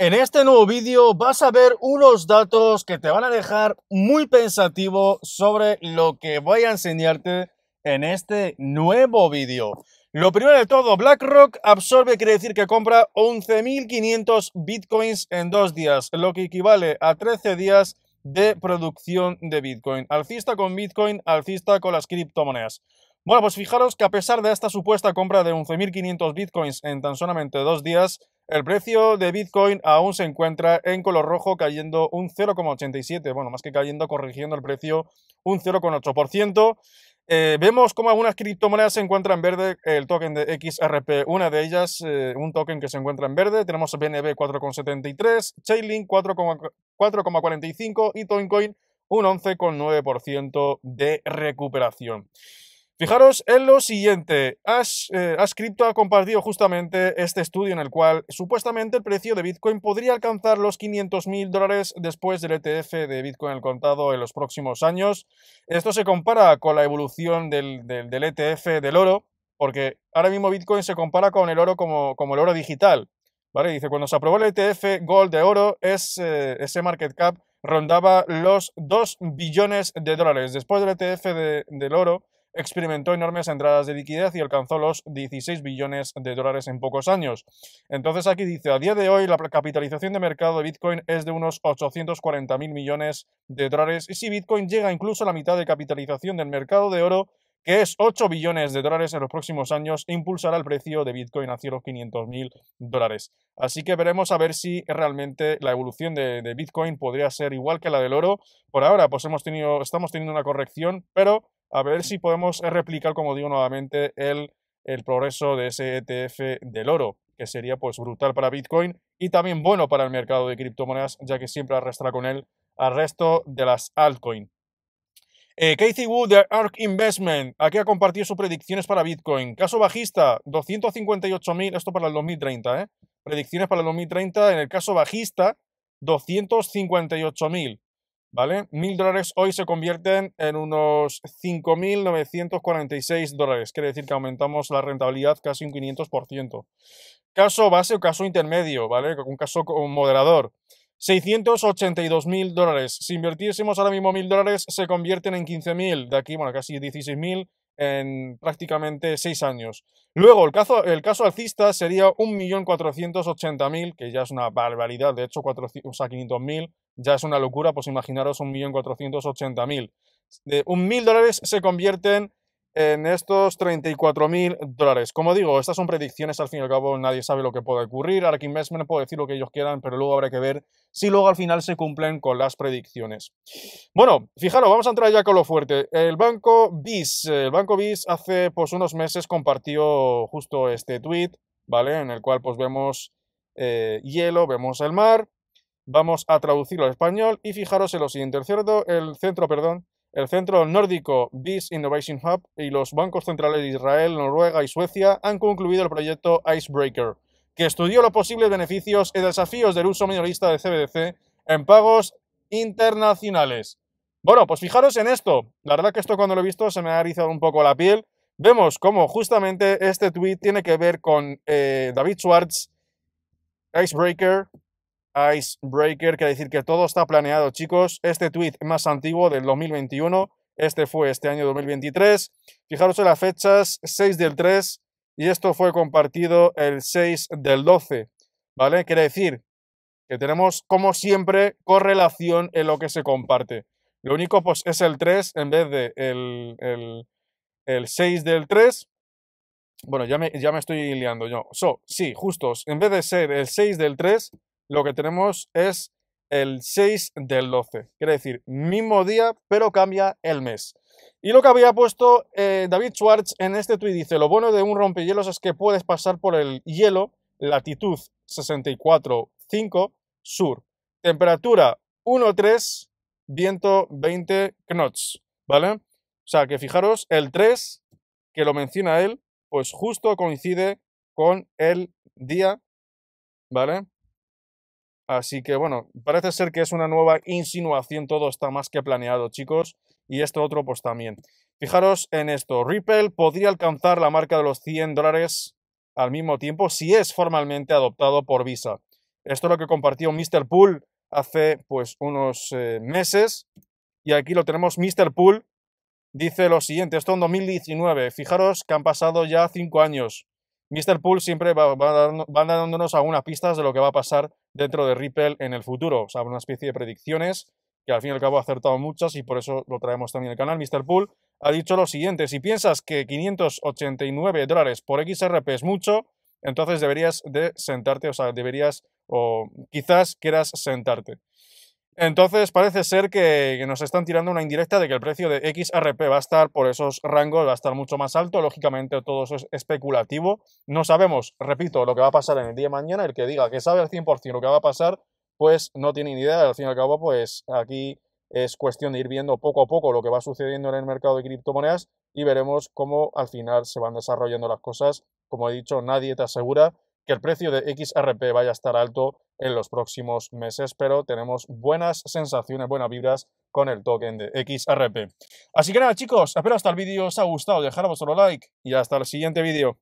En este nuevo vídeo vas a ver unos datos que te van a dejar muy pensativo sobre lo que voy a enseñarte en este nuevo vídeo. Lo primero de todo, BlackRock absorbe, quiere decir que compra 11.500 bitcoins en dos días, lo que equivale a 13 días de producción de bitcoin. Alcista con bitcoin, alcista con las criptomonedas. Bueno, pues fijaros que a pesar de esta supuesta compra de 11.500 bitcoins en tan solamente dos días, el precio de Bitcoin aún se encuentra en color rojo, cayendo un 0,87, bueno, más que cayendo, corrigiendo el precio un 0,8%. Eh, vemos como algunas criptomonedas se encuentran en verde, el token de XRP, una de ellas, eh, un token que se encuentra en verde, tenemos BNB 4,73, Chainlink 4,45 y Toincoin un 11,9% de recuperación. Fijaros en lo siguiente. Ash, eh, ha compartido justamente este estudio en el cual supuestamente el precio de Bitcoin podría alcanzar los 500 mil dólares después del ETF de Bitcoin al contado en los próximos años. Esto se compara con la evolución del, ETF e del oro, porque ahora mismo Bitcoin se compara con el oro como, el oro digital. Dice, cuando se aprobó el ETF Gold de oro, es, eh, ese market cap rondaba los 2 billones de dólares. Después del ETF del oro, experimentó enormes entradas de liquidez y alcanzó los 16 billones de dólares en pocos años. Entonces aquí dice, a día de hoy la capitalización de mercado de Bitcoin es de unos 840 mil millones de dólares y si Bitcoin llega incluso a la mitad de capitalización del mercado de oro, que es 8 billones de dólares en los próximos años, impulsará el precio de Bitcoin hacia los 500 mil dólares. Así que veremos a ver si realmente la evolución de, de, Bitcoin podría ser igual que la del oro. Por ahora, pues hemos tenido, estamos teniendo una corrección, pero a ver si podemos eh, replicar, como digo nuevamente, el, progreso de ese ETF del oro, que sería pues brutal para Bitcoin y también bueno para el mercado de criptomonedas, ya que siempre arrastra con él al resto de las altcoins. Eh, Casey Wood de ARK Investment, aquí ha compartido sus predicciones para Bitcoin. Caso bajista, 258.000, esto para el 2030, ¿eh? Predicciones para el 2030, en el caso bajista, 258.000. ¿vale? Mil dólares hoy se convierten en unos 5.946 dólares, quiere decir que aumentamos la rentabilidad casi un 500%. Caso base o caso intermedio, ¿vale? Un caso moderador. 682 mil dólares. Si invirtiésemos ahora mismo mil dólares, se convierten en 15 mil. De aquí, bueno, casi 16 mil en prácticamente seis años. Luego, el caso, el caso alcista sería 1.480.000, que ya es una barbaridad, de hecho, 400, o 500.000 ya es una locura, pues imaginaros 1.480.000. De 1.000 dólares se convierten en estos 34.000 dólares. Como digo, estas son predicciones, al fin y al cabo nadie sabe lo que puede ocurrir. Ark Investment puede decir lo que ellos quieran, pero luego habrá que ver si luego al final se cumplen con las predicciones. Bueno, fijaros, vamos a entrar ya con lo fuerte. El banco BIS, el banco BIS hace pues unos meses compartió justo este tweet, ¿vale? En el cual pues vemos eh, hielo, vemos el mar. Vamos a traducirlo al español y fijaros en lo siguiente. el centro, perdón, el Centro Nórdico BIS Innovation Hub y los bancos centrales de Israel, Noruega y Suecia han concluido el proyecto Icebreaker, que estudió los posibles beneficios y desafíos del uso minorista de CBDC en pagos internacionales. Bueno, pues fijaros en esto. La verdad que esto cuando lo he visto se me ha erizado un poco la piel. Vemos cómo justamente este tweet tiene que ver con eh, David Schwartz, Icebreaker, Icebreaker, que decir que todo está planeado, chicos. Este tweet más antiguo del 2021, este fue este año 2023. Fijaros en las fechas, 6 del 3, y esto fue compartido el 6 del 12, ¿vale? Quiere decir que tenemos, como siempre, correlación en lo que se comparte. Lo único pues, es el 3 en vez de el, 6 del 3. Bueno, ya me, estoy liando yo. So, sí, justos. En vez de ser el 6 del 3, lo que tenemos es el 6 del 12. Quiere decir, mismo día, pero cambia el mes. Y lo que había puesto eh, David Schwartz en este tweet dice, lo bueno de un rompehielos es que puedes pasar por el hielo, latitud 64.5 sur, temperatura 1.3, viento 20 knots, ¿vale? O sea, que fijaros, el 3, que lo menciona él, pues justo coincide con el día, ¿vale? Así que bueno, parece ser que es una nueva insinuación, todo está más que planeado, chicos. Y esto otro, pues también. Fijaros en esto, Ripple podría alcanzar la marca de los 100 dólares al mismo tiempo si es formalmente adoptado por Visa. Esto es lo que compartió Mr. Pool hace pues unos eh, meses. Y aquí lo tenemos, Mr. Pool dice lo siguiente, esto en 2019. Fijaros que han pasado ya 5 años. Mr. Pool siempre va, dándonos algunas pistas de lo que va a pasar dentro de Ripple en el futuro. O sea, una especie de predicciones que al fin y al cabo ha acertado muchas y por eso lo traemos también al canal. Mr. Pool ha dicho lo siguiente, si piensas que 589 dólares por XRP es mucho, entonces deberías de sentarte, o sea, deberías o quizás quieras sentarte. Entonces parece ser que nos están tirando una indirecta de que el precio de XRP va a estar por esos rangos, va a estar mucho más alto. Lógicamente todo eso es especulativo. No sabemos, repito, lo que va a pasar en el día de mañana. El que diga que sabe al 100% lo que va a pasar, pues no tiene ni idea. Al fin y al cabo, pues aquí es cuestión de ir viendo poco a poco lo que va sucediendo en el mercado de criptomonedas y veremos cómo al final se van desarrollando las cosas. Como he dicho, nadie te asegura que el precio de XRP vaya a estar alto en los próximos meses, pero tenemos buenas sensaciones, buenas vibras con el token de XRP. Así que nada chicos, espero hasta el vídeo os ha gustado, dejar vuestro like y hasta el siguiente vídeo.